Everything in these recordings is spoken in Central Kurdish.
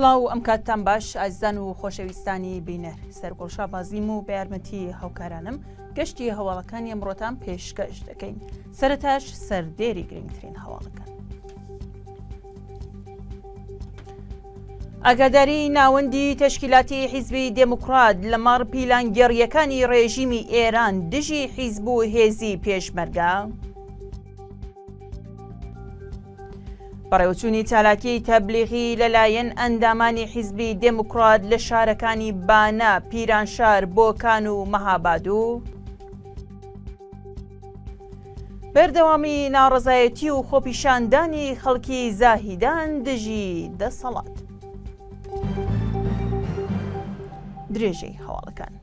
سلااو ئەم کاتتان باش ئازدان و خۆشەویستانی بینەر سەرگۆڵشا بازیم و بە یارمەتی هەوکارانم گەشتی هەواڵەکانی ئەمڕۆتان پێشکەش دەکەین سەرتاش سەردێری گرنگترین هەواڵەکان. ئاگاداری ناوەندی تەشکیلاتی حیزبی دموکرات لە ماڕ پیلان گەڕیەکانی ڕێژیمی ئێران دژی حیزب و هێزی پێشمەرگا. بەڕێوچوونی چالاکی تەبلیغی لەلایەن ئەندامانی حیزبی دموکرات لە شارەکانی بانە پیرانشار بۆکان و مەهاباد و بەردەوامی ناڕزایەتی و خۆپیشاندانی خەڵکی زاهیدان دژی دەسەڵات درێژەی هەواڵەکان.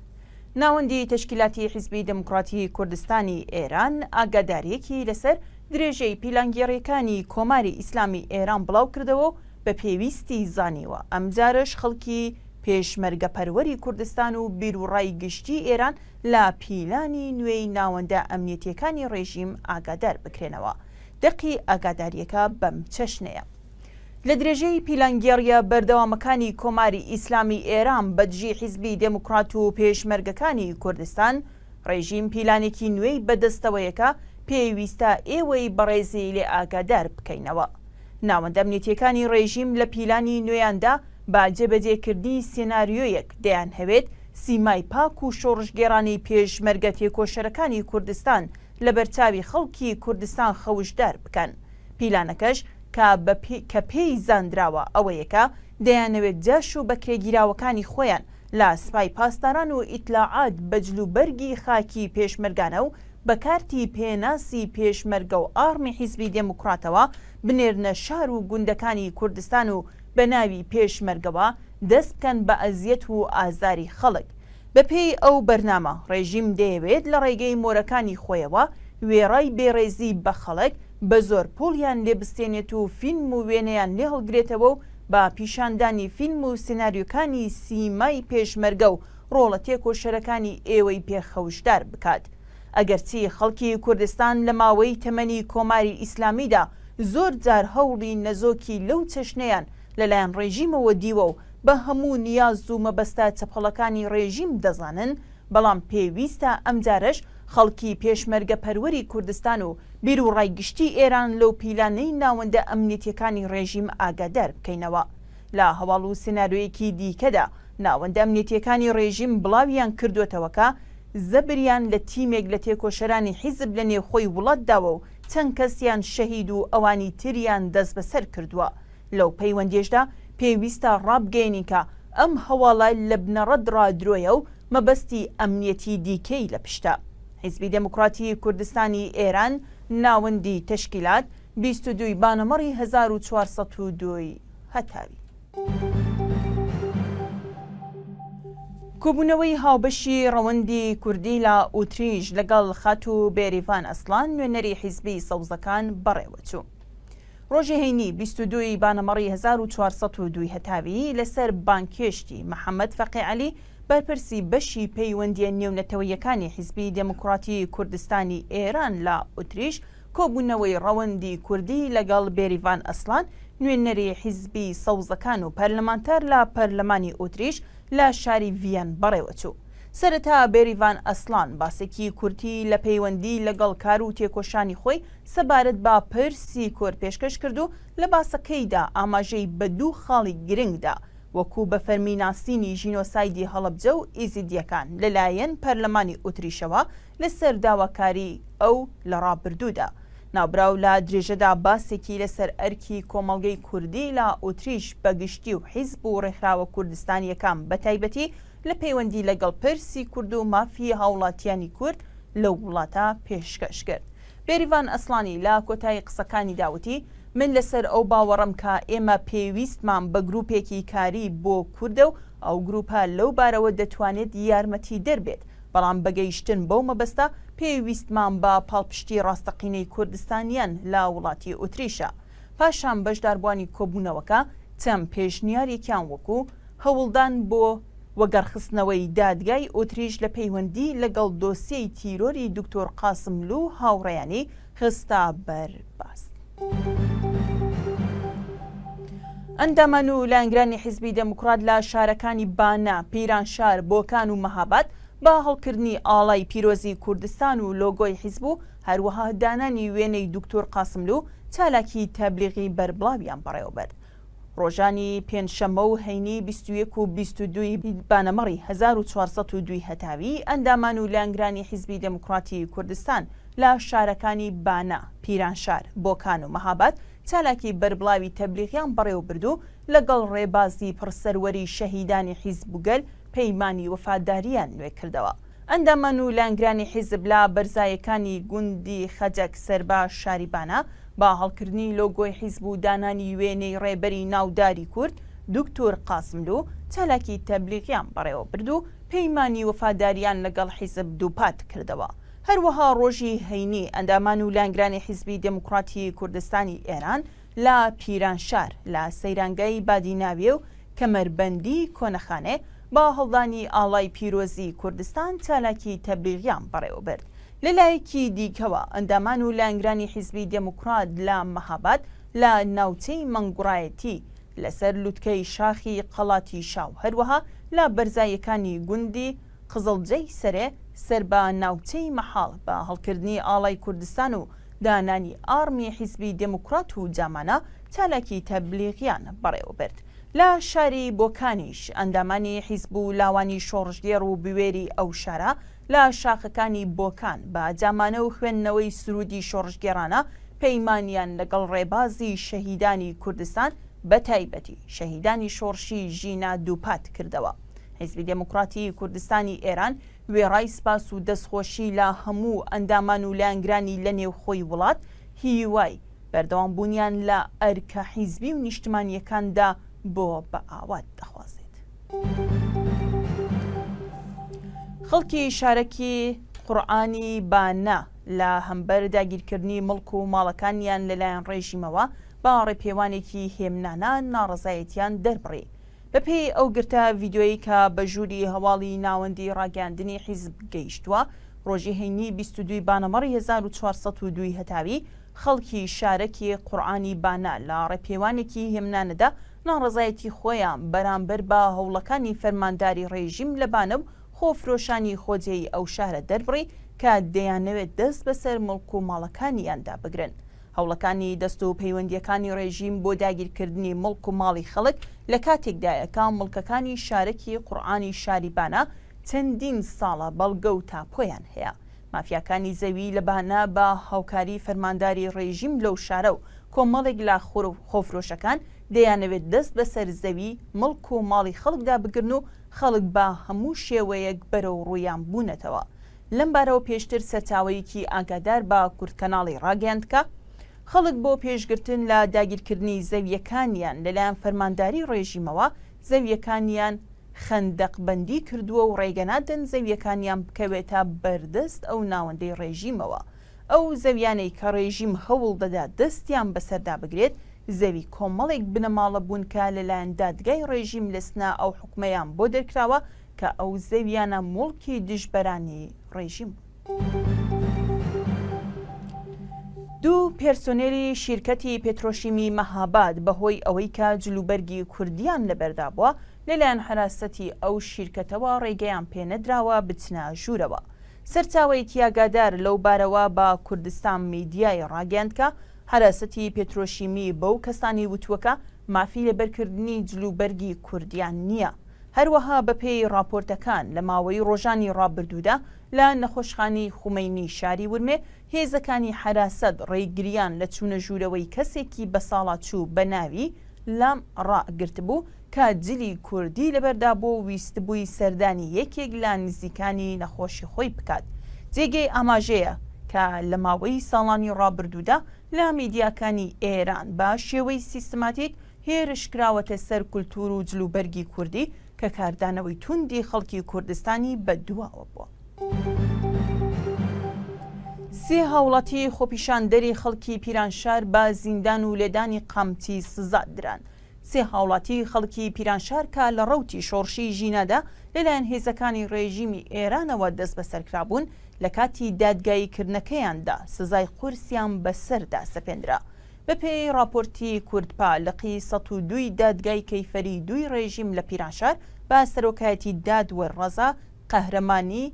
ناوەندی تشکیلاتی حیزبی دموکراتی کوردستانی ئێران ئاگادارەکی لەسەر درێژەی پیلانگێڕیەکانی کۆماری ئیسلامی ئێران بڵاو کردەوە بە پێویستی زانیوە ئەمجارش خەڵکی پێشمەرگەپەروەری کوردستان و بیرروڕای گشتی ئێران لە پیلانی نوێی ناوەندە ئەمنیەتیەکانی ڕێژیم ئاگادار بکرێنەوە دەقی ئاگاداریەکە بەم چەشنەیە. لە درێژەی پیلانگێڕیە بەردەوامەکانی کۆماری ئیسلامی ئێران بەدژی حیزبی دموکرات و پێشمەرگەکانی کوردستان ڕێژیم پیلانێکی نوێی بەدەستەوەیەکە پێویستە ئێوەی بەڕێزی لێ ئاگادار بکەینەوە ناوەندەمنیەتەکانی ڕێژیم لە پیلانی نوێیاندا با جێبەجێکردنی سناریۆیەک دەیان هەوێت سیمای پاک و شۆڕژگێرانی پێشمەرگە تێکۆشەرەکانی کوردستان لە بەرچاوی خەڵکی کوردستان خەوشدار بکەن پیلانەکەش کە پێی زانراوە ئەوەیەکە دەیانەوێت جەش و بەکێگیراوەکانی خۆیان لە سپای پاسداران و ئیتلاعات بەجل و بەرگی خاکی پێشمەرگانە و بە کارتی پێناسی پێشمەرگە و ئارمی حیزبی دموکراتەوە بنێرنە شار و گوندەکانی کوردستان و بە ناوی پێشمەرگەوە دەست بکەن بە ئەزیەت و ئازاری خەڵک بەپێی ئەو بەرنامە ڕێژیم دەیەوێت لە ڕێگەی مۆرەکانی خۆیەوە وێڕای بێڕێزی بە خەڵک بە زۆر پۆلیان لێبستێنێت و فیلم و وێنەیان لێ هەڵگرێتەوە و با پیشاندانی فیلم و سناریوکانی سیمای پێشمەرگە و ڕۆڵە تێکۆشەرەکانی ئێوەی پێخەوشدار بکات. ئەگەرچی خەڵکی کوردستان لە ماوەی تەمەنی کۆماری ئیسلامیدا زۆر جار هەوڵی نەزۆکی لەو چشنەیان لەلایەن ڕێژیمەوە دیوە و بە هەموو نیاز و مەبەستا چەپەڵەکانی ڕێژیم دەزانن بەڵام پێویستە ئەمجارش خەڵکی پێشمەرگە پەروەری کوردستان و بیر و ڕایگشتی ئێران لەو پیلانەی ناوەندە ئەمنیەتەکانی ڕێژیم ئاگادار بکەینەوە لا هەواڵ و سناریویەکی دیکەدا ناوەندە ئەمنیەتەکانی ڕێژیم بڵاویان کردوێتەوەکە زەبریان لە تیمێک لە تێکۆشەرانی حیزب لە نێخۆی وڵاتداوە و چەند کەسیان شەهید و ئەوانی تریان دەست بەسەر کردووە لەو پەیوەندێشدا پێویستە ڕابگەینیکە ئەم هەواڵای لە بنەڕەدرا درۆیە و مەبەستی ئەمنیەتی دیکەی لە پشتە حیزبی دموکراتی کوردستانی ئێران ناوەندی تشکیلات 22 بانەمەڕی 1402 هەتاوی. کۆبوونەوەی هاوبەشی ڕەوەندی کوردی لە ئوتریش لەگەڵ خەت و بێریڤان ئەسلان نوێنەری حیزبی سەوزەکان بەڕێوەچوو. ڕۆژی هەینی 22 بانەمەڕی 1402 هەتاوی لەسەر بانکێشتی محەممەد فەقیعلی بەرپرسی بەشی پەیوەندیە نێونەتەوەیەکانی حیزبی دموکراتی کوردستانی ئێران لە ئوتریش کۆبوونەوەی ڕەوەندی کوردی لەگەڵ بێریڤان ئەسلان نوێنەری حیزبی سەوزەکان و پەرلەمانتەر لە پەرلەمانی ئوتریش، لە شاری ڤەن بەڕێوەچوو. سەرەتا بێریڤان ئەسلان باسێکی کورتی لە پەیوەندی لەگەڵ کار و تێکۆشانی خۆی سەبارەت با پرسی کۆر پێشکەش کرد و لە باسەکەیدا ئاماژەی بە دوو خاڵی گرنگدا وەکوو بە فەرمیناسینی ژینۆسایدی هەڵبجە و ئیزیدیەکان لەلایەن پەرلەمانی ئوتریشەوە لەسەر داواکاری ئەو لە ڕابردوودا. ناوبراو لە درێژەدا باسێکی لەسەر ئەرکی کۆمەلگەی کوردی لە ئۆتریش بەگشتی و حیزب و ڕێکخراوە کوردستان یەکان بەتایبەتی لە پەیوەندی لەگەڵ پرسی کورد و مافی هاوڵاتیانی کورد لە وڵاتە پێشکەش کرد. بێریڤان ئەسلانی لا کۆتایی قسەکانی داوتی من لەسەر ئەو باوەڕم کە ئێمە پێویستمان بە گروپێکی کاری بۆ کووردە و ئەو گروپە لەو بارەوە دەتوانێت یارمەتی دەربێت بەڵام بەگەیشتن بەو مەبەستە پێویستمان بە پاڵپشتی ڕاستەقینەی کوردستانیان لا وڵاتی ئۆتریشە پاشان بەشداربوانی کۆبوونەوەکە چەم پێشنیارێکیان وەکو هەوڵدان بۆ وەگەرخستنەوەی دادگای ئۆتریش لە پەیوەندی لەگەڵ دۆسیی تیرۆری دکتۆر قاسملو هاوڕێیانی خستا بەرباست. ئەندەمان و لانگرانی حیزبی دەموکرات لە شارەکانی بانا پیران شار بۆکان و مەهابەت بە هەڵکردنی ئاڵای پیرۆزی کوردستان و لۆگۆی حیزبوو هەروەها دانانی وێنەی دکتۆر قاسملو چالاکی تەبلیغی بەربڵاویان بەڕێوەبەر. ڕۆژانی پێنجشەمە و هەینی 21 و 22 بانەمەڕی 1402 هەتاوی ئەندامان و لانگرانی حیزبی دموکراتی کوردستان لا شارەکانی بانا، پیرانشار، بۆکان و مەهابەت چالاکی بەربڵاوی تەبلیغیان بەڕێوە بردو لەگەڵ ڕێبازی پرسەروەری شەهیدانی حیزبوگەل پەیمانی وەفاداریان نوێ کردەوە. ئەندەمەن و لانگرانی حیزبلا بەرزایەکانی گوندی خەجەک سەربا شاریبانە با هەڵکردنی لۆگۆی حیزب و دانانی وێنەی ڕێبەری ناوداری کورد دکتۆر قاسملو چالاکی تەبلیغیان بەڕێوە بردو پەیمانی وەفاداریان لەگەڵ حیزب دووپات کردەوە. هەروەها ڕۆژی هەینی ئەندامان و لانگرانی حیزبی دموکراتی کوردستانی ئێران لە پیرانشار لە سەیرانگەی بادیناویە و کەمەربەندی کۆنەخانێ با هەڵدانی ئاڵای پیرۆزی کوردستان چالاکی تەبلیغیان بەڕێوە برد لەلایەکی دیکەوە ئەندامان و لانگرانی حیزبی دموکرات لە مەهاباد لە ناوچەی مەنگوڕایەتی لەسەر لوتکەی شاخی قەڵاتی شاو هەروەها لە بەرزایەکانی گوندی قزڵجەی سرێ سەر بە ناوچەی مەحاڵ بە هەڵکردنی ئاڵای کوردستان و دانانی ئارمی حیزبی دموکرات و جامانە چالاکی تەبلیغیان بەڕێوە برد لە شاری بۆکانیش ئەندامانی حیزب و لاوانی شۆڕژگێر و بوێری ئەو شارە لە شاخەکانی بۆکان بە ئەجامانە و خوێندنەوەی سرودی شۆڕژگێرانە پەیمانیان لەگەڵ ڕێبازی شەهیدانی کوردستان بە تایبەتی شەهیدانی شۆڕشی ژینا دووپات کردەوە. حیزبی دموکراتی کوردستانی ئێران وێڕای سپاس و دەستخۆشی لە هەموو ئەندامان و لایەنگرانی لە نێوخۆی وڵات هیوای بەردەوام بوونیان لە ئەرکە حیزبی و نیشتمانیەکاندا بۆ بە ئاوات دەخوازێت. خەڵکی شارەکی قڕعانی بانە لە هەمبەر داگیرکردنی مڵک و ماڵەکانیان لەلایەن ڕێژیمەوە باڕێ پێوانێکی هێمنانان ناڕزایەتیان دەربڕی. بەپێی ئەو گرتە ڤیددیۆی کە بە ژووری هەواڵی ناوەندی ڕاگەاندنی حیزب گەیشتووە ڕۆژی هەینی 22 بانەمەڕی 1942 هەتاوی خەڵکی شارەکی قورآانی بانە لە ڕێپێوانێکی هێمنانەدا ناڕزایەتی خۆیان بەرامبەر بە هەوڵەکانی فەرمانداری ڕێژیم لەبانە و خۆفرۆشانی خۆجێی ئەو شارە دەربڕی کە دەیانەوێت دەست بەسەر مڵک و ماڵەکانیاندا بگرن. هەوڵەکانی دەست و پەیوەندیەکانی ڕێژیم بۆ داگیرکردنی مڵک و ماڵی خەڵک لە کاتێکدایەکە مڵکەکانی شارەکی قورآانی شاریبانە چەندین ساڵە بەڵگە و تاپۆیان هەیە. مافیاکانی زەوی لە بانە بە هاوکاری فەرمانداری ڕێژیم لەو شارە و کۆمەڵێک لا خۆفرۆشەکان دەیانەوێت دەست بە سەرزەوی مڵک و ماڵی خەڵکدا بگرن و خەڵک بە هەموو شێوەیەک بەرەو ڕوویان بوونەتەوە لەم بارەوە پێشتر سەتاوەیەکی ئاگادار بە کورتکەناڵی ڕاگەاندکە خەڵک بۆ پێشگرتن لە داگیرکردنی زەویەکانیان لەلایەن فەرمانداری ڕێژیمەوە زەویەکانیان خندق بەندی کردووە و ڕێگەنادن زەویەکانیان بکەوێتە بەردەست ئەو ناوەندەی ڕێژیمەوە ئەو زەویانەی کە ڕێژیم هەوڵ دەدا دەستیان بەسەردا بگرێت زەوی کۆمەڵێک بنەماڵە بوونکە لەلایەن دادگای ڕێژیم لەسنا ئەو حکومەیان بۆ دەرکراوە کە ئەو زەویانە مڵکی دژبەرانی ڕێژیم. دوو پێرسۆنێری شیرکەتی پێترۆشیمی مەهاباد بەهۆی ئەوەی کە جلوبەرگی کوردیان لەبەردا بووە لەلایەن حراستەتی ئەو شیرکەتەوە ڕێگەیان پێنەدراوە بچنا ژوورەوە. سەرچاوی تیاگادار لەو بارەوە بە کوردستان میدیای ڕاگەاندکە هەراسەتی پێترۆشیمی بەو کەسانی وتوەکە مافی لەبەرکردنی جلوبەرگی کوردیان نییە. هەروەها بەپێی راپۆرتەکان لە ماوەی ڕۆژانی ڕابردوودا لە نەخۆشخانی خومینی شاری ورمێ هێزەکانی حراسەت ڕێگریان لە چوونە ژوورەوەی کەسێکی بە ساڵات چوو بە ناوی لام ڕاگررت بوو کە جلی کوردی لەبەردا بۆ ویستبووی سەردانی یەکێک لە نزیکانی نەخۆشی خۆی بکات. جێگەی ئاماژەیە کە لە ماوەی ساڵانی ڕابردوودا لە میدیاکانی ئێران بە شێوەی سیستماتیک هێرشکراوەتە سەر کولتور و جلوبەرگی کوردی کە کاردانەوەی توندی خەڵکی کوردستانی بەدواوە بووە. سێ هاوڵەتی خۆپیشاندەری خەڵکی پیرانشار بە زیندان و لێدانی قامتی سزادران. سێ هاوڵاتی خەڵکی پیرانشارکە لە ڕوتی شۆڕشی ژینەدا لەلایەن هێزەکانی ڕێژیمی ئێرانەوە دەست بە سەرکرابوون لە کاتی دادگاییکردنەکەیاندا سزای قورسیان بەسەردا سەپێنرا. بە پێی راپۆرتی کوردپا لەقی ١دوی دادگای کەیفەری دوی ڕێژیم لە پیرانشار با سەرۆکایەتی دادوە ڕەزا قەهرەمانی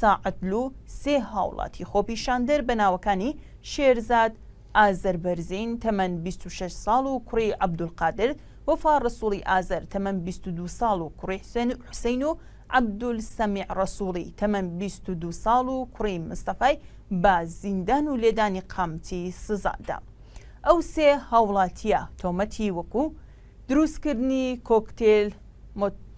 ساعتلو سێ هاوڵاتی خۆپیشاندر بەناوەکانی شێرزاد ئازربەرزین تەمەەن 26 ساڵ و کوڕی عەبدولقادر وەفا ڕسوڵی ئازەر تەمەەن 22 ساڵ و کوڕی حسێن و عبدول سەمی ڕسوڵی تەمەەن 22 ساڵ و کوڕی مستەفای با زیندان و لێدانی قامتی سزادا. ئەو سێ هاوڵاتیە تۆمەتی وەکو دروستکردنی کۆکتێل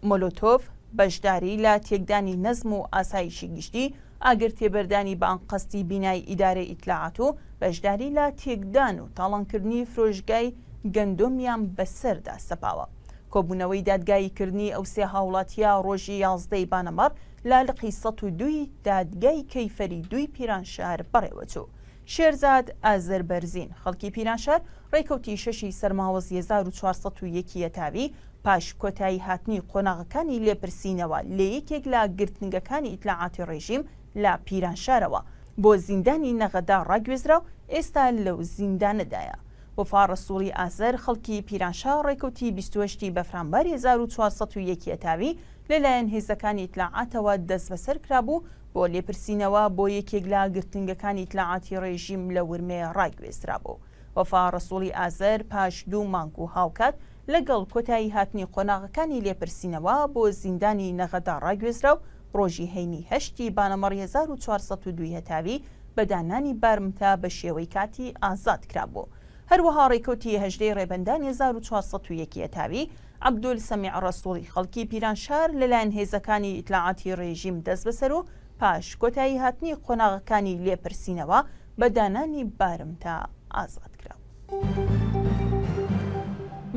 مۆلۆتۆف بەشداری لە تێکدانی نەزم و ئاسایشی گشتی ئاگر تێبەردانی بان قستی بینای ئیدارە ئیتلاعات و بەشداری لە تێکدان و تاڵانکردنی فرۆژگای گەندۆمیان بەسەردا سەپاوە. کۆبوونەوەی دادگاییکردنی ئەو سێ هاوڵاتیا ڕۆژی یازدەی بانەمەڕ لالقی سە و دوی دادگای کەیفەری دوی پیرانشار بەڕێوەچوو. شێرزاد ئازر بەرزین خەڵکی پیرانشار ڕێکەوتی شەشی سەرماوەز 1940 تاوی پاش کۆتایی هاتنی قۆناغەکانی لێپرسینەوە لە یەکێک لا گرتنگەکانی ئیتلاعاتی ڕێژیم لا پیرانشارەوە بۆ زیندانی نەغەدا ڕاگوێزرا و ئێستا لەو زیندانەدایە. وفار ڕسووری ئازەر خەڵکی پیرانشا ڕێکوتی 28 بەفرانبەر 1401 ئەتاوی لەلایەن هێزەکانی اطلاعاتەوە دەست بەسەر کرابوو بۆ لێپرسینەوە بۆ یەکێک لا گرتنگەکانی اطلاعاتی ڕێژیم لە ورمێ ڕایگوێسترا بوو. وەفا ڕسوڵی ئازەر پاش دوو مانگ و هاوکات لەگەڵ کۆتایی هاتنی قۆناغەکانی لێپرسینەوە بۆ زیندانی نەغەدا ڕاگوێزرا و ڕۆژی هەینی هەشتی بانەمەڕ 1402 هەتاوی بەدانانی بارمتا بە شێوەی کاتی ئازاد کرابوو. هەروەها ڕێکوتی هەژدەی ڕێبندان 1940 یەکیەتاوی عبدول سەمی عڕسوڵی خەڵکی پیرانشار لەلایەن هێزەکانی ئیتلاعاتی ڕێژیم دەست بەسەر و پاش کۆتایی هاتنی قۆناغەکانی لێپرسینەوە بە دانانی بارم تا ئازاد کرا.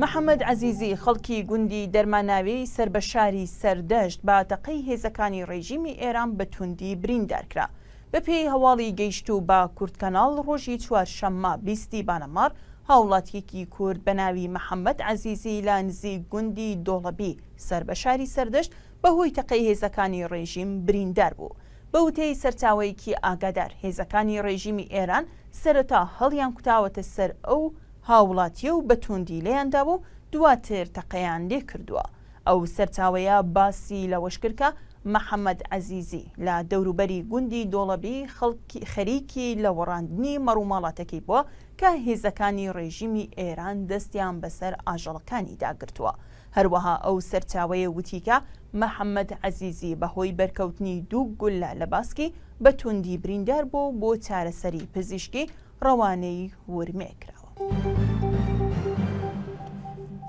محەممەد عزیزی خەڵکی گوندی دەرماناوی سربەشاری سەردەشت باتەقەی هێزەکانی ڕێژیمی ئێران بەتوندی بریندارکرا. بە پێی هەواڵی گەیشت و با کورتکەناڵ ڕۆژی چوار شەممە بیستی بانەمار هاوڵاتیەکی کورد بە ناوی محەممەد عزیزی لا نزی گوندی دۆڵەبی سەر بە شاری سەردەشت بەهۆی تەقەی هێزەکانی ڕێژیم بریندار بوو. بەوتەی سەرچاوەیەکی ئاگادار هێزەکانی ڕێژیمی ئێران سەرەتا هەڵیان کوتاوەتە سەر ئەو هاوڵاتیە و بەتوندی لێیاندا بوو دواتر تەقەیان لێ کردووە. ئەو سەرچاوەیە باسی لەوەشکرکە محەممەد عزیزی لە دەوروبەری گوندی دۆڵەبی خەریکی لە وەڕاندنی مەڕووماڵاتەکەی بووە کە هێزەکانی ڕێژیمی ئێران دەستیان بەسەر ئاژەڵەکانی داگرتووە. هەروەها ئەو سەرچاوەیە وتیکە محەممەد عزیزی بەهۆی بەرکەوتنی دوو گولە لە باسکی بە توندی بریندار بۆ بۆ چارەسەری پزیشکی ڕەوانەی ورمێکراوە.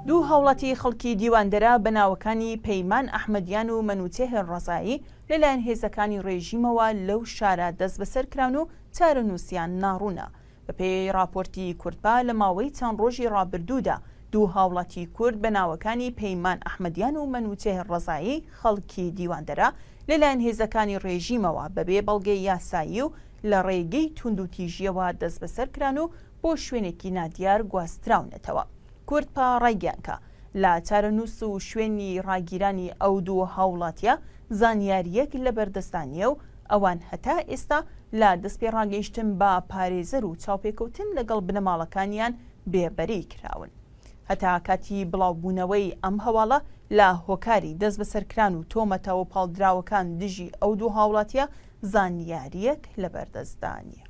دوو هەوڵەتی خەڵکی دیواندەرا بەناوەکانی پەیمان ئەحمەدیان و مەنوچێهێن ڕزایی لەلایەن هێزەکانی ڕێژیمەوە لەو شارە دەست بەسەر کراون و چارەنووسیان ناڕوونە بە پێی راپۆرتی کوردبا لە ماوەی چەند ڕۆژی ڕابردوودا دوو هاوڵەتی کورد بەناوەکانی پەیمان ئەحمەدیان و مەنوچێهێن ڕزایی خەڵکی دیواندەرا لەلایەن هێزەکانی ڕێژیمەوە بەبێ بەڵگەی یاسایی و لە ڕێگەی توندوتیژیەوە دەست بەسەر کران و بۆ شوێنێکی نادیار گواستراونەتەوە. کوردپا ڕێگەکە لە چارەنووس و شوێنی ڕاگیرانی ئەو دوو هاوڵاتیە زانیاریەک لە بەردەستانیە و ئەوان هەتا ئێستا لە دەستپێ ڕاگەیشتن با پارێزەر و چاوپێکوتن لەگەڵ بنەماڵەکانیان بێبەری کراون. هەتا کاتی بڵاوبوونەوەی ئەم هەواڵە لە هۆکاری دەست بەسەرکران و تۆمەتەوە پاڵدراوەکان دژی ئەو دوو هاوڵاتیە زانیاریەک لە بەردەستدانە.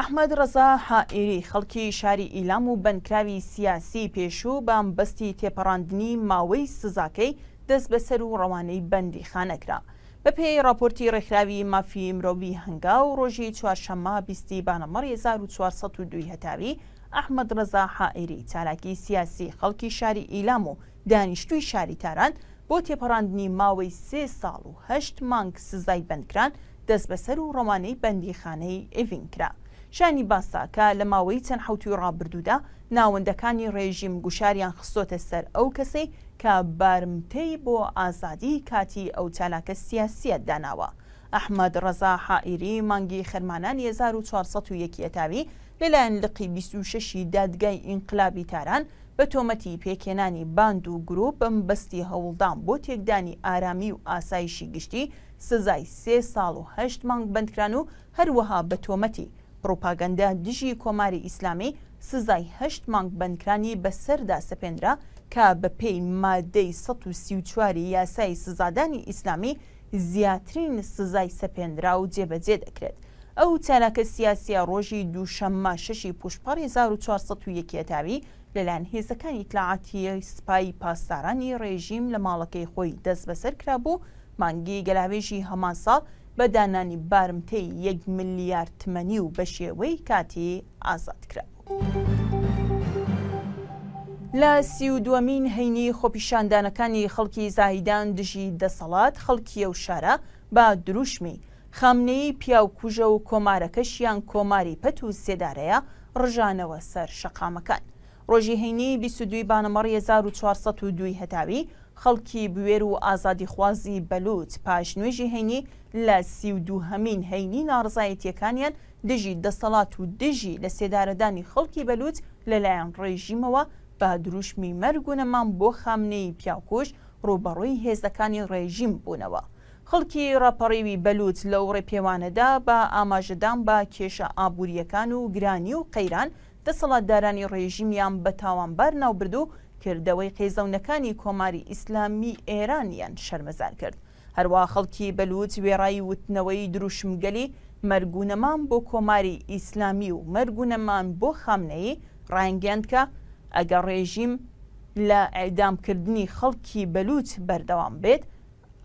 ئەحمد ڕزا حائری خەڵکی شاری ئیلام و بنکراوی سیاسی پێشوو بام بەستی تێپەڕاندنی ماوەی سزاکەی دەست بەسەر و ڕەوانەی بەندی خانەکرا. بە پێی راپۆرتی ڕێکراوی مافی مرۆڤی هەنگا و ڕۆژی چوارشەمما بیستی بانەمەڕ 1402 هەتاوی ئەحمد ڕزا حائری چالاکی سیاسی خەڵکی شاری ئیلام و دانیشتوی شاری تاران بۆ تێپەڕاندنی ماوەی سێ ساڵ و هەشت مانگ سزای بندکران دەست بەسەر و ڕۆمانەی بەندی خانەی ئڤینکرا. شانی باساکە لە ماوەی چەند حوتی ڕابردوودا ناوەندەکانی ڕێژیم گوشاریان خستۆتە سەر ئەو کەسەی کە بارمتەی بۆ ئازادی کاتی ئەو چالاکە سیاسیت داناوە. ئەحمد ڕەزا حائری مانگی خەرمانان 1401 یەتاوی لەلایەن لقی 26 دادگای ئینقلابی تاران بە تۆمەتی پێکێنانی باند و گرروپ بەم بەستی هەوڵدان بۆ تێکدانی ئارامی و ئاسایشی گشتی سزای سێ ساڵ و هەشت مانگ بندکران و هەروەها بە تۆمەتی پرۆپاگەندە دژی کۆماری ئیسلامی سزای هەشت مانگ بنکرانی بەسەردا سەپێنرا کە بە پێی مادەی 1940 یاسای سزادانی ئیسلامی زیاترین سزای سەپێنرا و جێبەجێ دەکرێت. ئەو چالاکە سیاسیە ڕۆژی دووشەممە ششی پوشپار 1940 یەکێتاوی لەلایەن هێزەکانی اطلاعاتیە سپای پاسدارانی ڕێژیم لە ماڵەکەی خۆی دەست بەسەر کرابوو مانگی گەلاوێژی هەمان ساڵ بە دانانی بارمتەی یەک ملیارد تمەنی و بە شێوەی کاتی ئازاد کرا. لە سی و دووەمین هەینی خۆپیشاندانەکانی خەڵکی زاهیدان دژی دەسەڵات خەڵکیە و شارە با دروشمی خامنەی پیاوکوژە و کۆمارەکەشیان کۆماری پەت و سێدارەیە ڕژانەوە سەر شەقامەکان ڕۆژی هەینی 22 بانەمەڕ 1402 هەتاوی خەڵکی بوێر و ئازادی خوازی بەلووت پاش نوێژی هەینی لە سی و دووهمین هەینی ناڕزایەتیەکانیان دژی دەسەڵات و دژی لە سێدارەدانی خەڵکی بەلووت لەلایەن ڕێژیمەوە بە دروشمی مەرگونەمان بۆ خامنەی پیاکۆش ڕوبەڕووی هێزەکانی ڕێژیم بوونەوە. خەڵکی ڕاپەڕێوی بەلووت لەو ڕێپێوانەدا بە ئاماژەدان بە کێشە ئابوووریەکان و گرانی و قەیران دەسەڵاتدارانی ڕێژیمیان بە تاوانبار ناوبرد و کردەوەی قێزەونەکانی کۆماری ئیسلامی ئێرانیان شەرمەزار کرد. هەروە خەڵکی بەلووت وێڕایی وتنەوەی دروشمگەلی مەرگونەمان بۆ کۆماری ئیسلامی و مەرگونەمان بۆ خامنەی ڕایەنگەند کە ئەگەر ڕێژیم لە ئەدامکردنی خەڵکی بەلووت بەردەوام بێت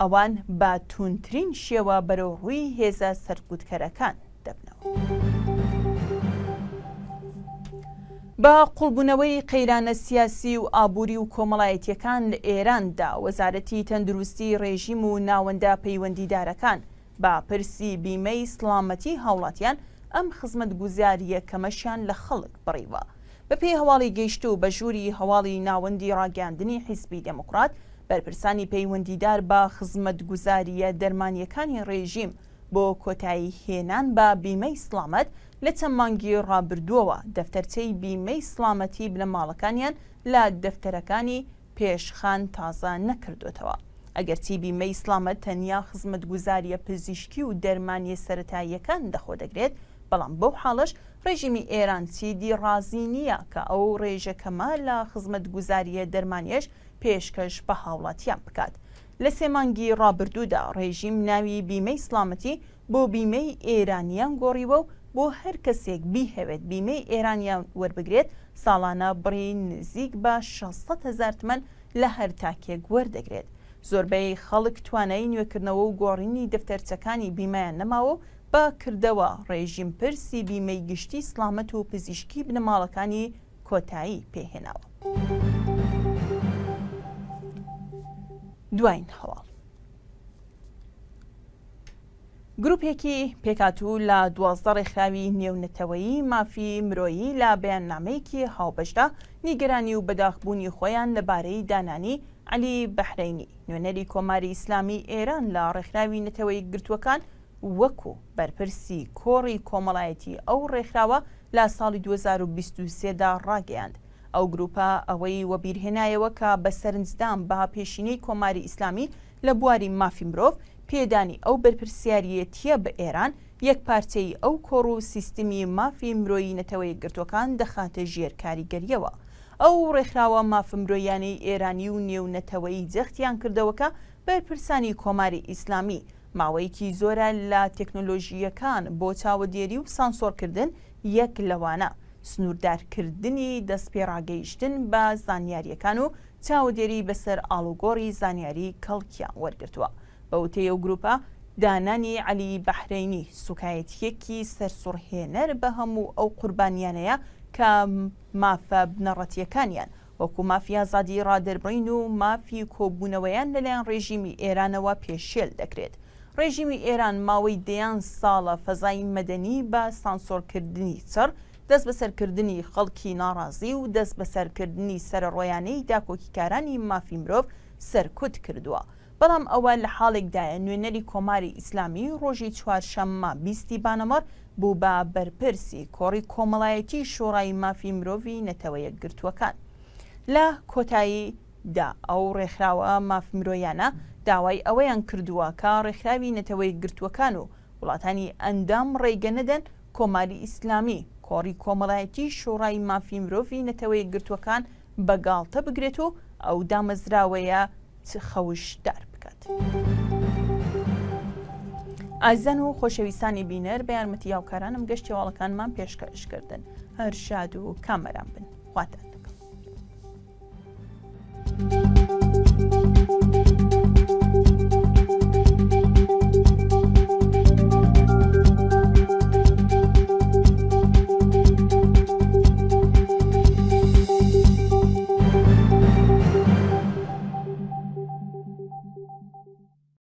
ئەوان با تونترین شێوە بەرەو ڕووی هێزە سەرکوتکەرەکان دەبنەوە. بە قوڵبوونەوەی قەیرانە سیاسی و ئابووری و کۆمەڵایەتیەکان لە ئێراندا وەزارەتی تەندروستی ڕێژیم و ناوەندە پەیوەندیدارەکان با پرسی بیمەی سلامەتی هاوڵاتیان ئەم خزمەت گوزاریە کەمەشیان لە خەڵک بڕیوە. بەپی هەواڵی گەیشت و بە ژووری هەواڵی ناوەندی ڕاگەاندنی حیسبی دموکرات بەرپرسانی پەیوەندیدار بە خزمەت گوزاریە دەرمانیەکانی ڕێژیم بۆ کۆتایی هێنان بە بیمەی سلامەت، لە چەند مانگی ڕابردووەوە دەفتەرچەی بیمەی سلامەتی بنە ماڵەکانیان لە دەفتەرەکانی پێشخان تازە نەکردوێتەوە. ئەگەرچی بیمەی سلامەت تەنیا خزمەت گوزاریە پزیشکی و دەرمانی سەتاییەکان دەخۆ دەگرێت بەڵام بەو حاڵش ڕێژیمی ئێرانسیدی ڕازی نییە کە ئەو ڕێژەکەمە لە خزمەت گوزاریە دەرمانیش پێشکەش بە هاوڵاتیان بکات. لە سێمانگی ڕابردوودا ڕێژیم ناوی بیمەی سلامەتی بۆ بیمەی ئێرانیان گۆڕیوە و بۆ هەر کەسێک بیهەوێت بیمەی ئێرانیان وەربگرێت ساڵانە بڕی نزیک بە 600 هزار تمەن لە هەر تاکێک وەردەگرێت زۆربەی خەڵک توانایی نوێکردنەوە و گۆڕینی دەفتەرچەکانی بیمایان نەماوە بە کردەوە ڕێژیم پرسی بیمەی گشتی سلامەت و پزیشکی بنەماڵەکانی کۆتایی پێهێناوە. دوین هەواڵ گرروپێکی پێکاتوو لە دوازدە ڕێکخراوی نێونەتەوەی مافی مرۆیی لە بەیاننامەیەکی هاوبەشدا نیگەرانی و بەداخبوونی خۆیان لەبارەی دانانی علی بەحرینی نوێنەری کۆماری ئیسلامی ئێران لە ڕێکخراوی نەتەوەی گرتوەکان وەکو بەرپرسی کۆڕی کۆمەڵایەتی ئەو ڕێکخراوە لە ساڵی 2023دا ڕاگەیاند ئەو گروپە ئەوەی وەبیرهێنایەوە کە بە سەرنجدام بە پێشینەی کۆماری ئیسلامی لە بواری مافی مرۆڤ پێدانی ئەو بەرپرسیارەتیە بە ئێران یەک پارچەی ئەو کۆڕ و سیستمی مافی مرۆیی نەتەوەی گرتوەکان دەخاتە ژێر کاریگەریەوە. ئەو ڕێکخراوە مافمرۆیانەی ئێرانی و نێونەتەوەی جەختیان کردەوەکە بەرپرسانی کۆماری ئیسلامی ماوەیەکی زۆرە لە تەکنۆلۆژیەکان بۆ چاوەدێری و سانسۆرکردن یەک لەوانە سنووردارکردنی دەستپێڕاگەیشتن بە زانیاریەکان و چاودێری بەسەر ئالوگۆری زانیاری کەڵکیان وەرگتووە. بەوتەیە و گروپە دانانی علی بەحرینی سوکایەتیەکی سەرسوڕهێنەر بە هەموو ئەو قوربانیانەیە کە مافە بنەڕەتیەکانیان وەکو مافیا زادی ڕادربڕین و مافی کۆبوونەوەیان لەلایەن ڕێژیمی ئێرانەوە پێشێل دەکرێت. ڕێژیمی ئێران ماوەی دەیان ساڵە فەزای مەدەنی بە سانسۆرکردنی چڕ دەست بەسەرکردنی خەڵکی ناڕازی و دەست بەسەرکردنی سەرڕۆیانەی داکۆکیکارانی مافی مرۆڤ سەرکوت کردووە. بەڵام ئەوە لە حاڵێکدایە نوێنەری کۆماری ئیسلامی ڕۆژی چوارشەممە بیستی بانەمەڕ بوو بە بەرپرسی کۆڕی کۆمەڵایەتی شۆڕایی مافی مرۆڤی نەتەوەیەک گرتووەکان لە کۆتایی دا ئەو ڕێکخراوە مافمرۆیانە داوای ئەوەیان کردووە کە ڕێکخراوی نەتەوەی گرتووەکان و وڵاتانی ئەندام ڕێگەنەدەن کۆماری ئیسلامی کۆڕی کۆمەڵایەتی شۆڕای مافی مرۆڤی نەتەوەی گرتووەکان بەگاڵتە بگرێت و ئەو دامەزراوەیە خەوشدار. ئازەن و خۆشەویستانی بینەر بە یارمەتی یاوکارانم گەشتی واڵەکانمان پێشکەشکردن هەر شاد و کامەران بن خواتن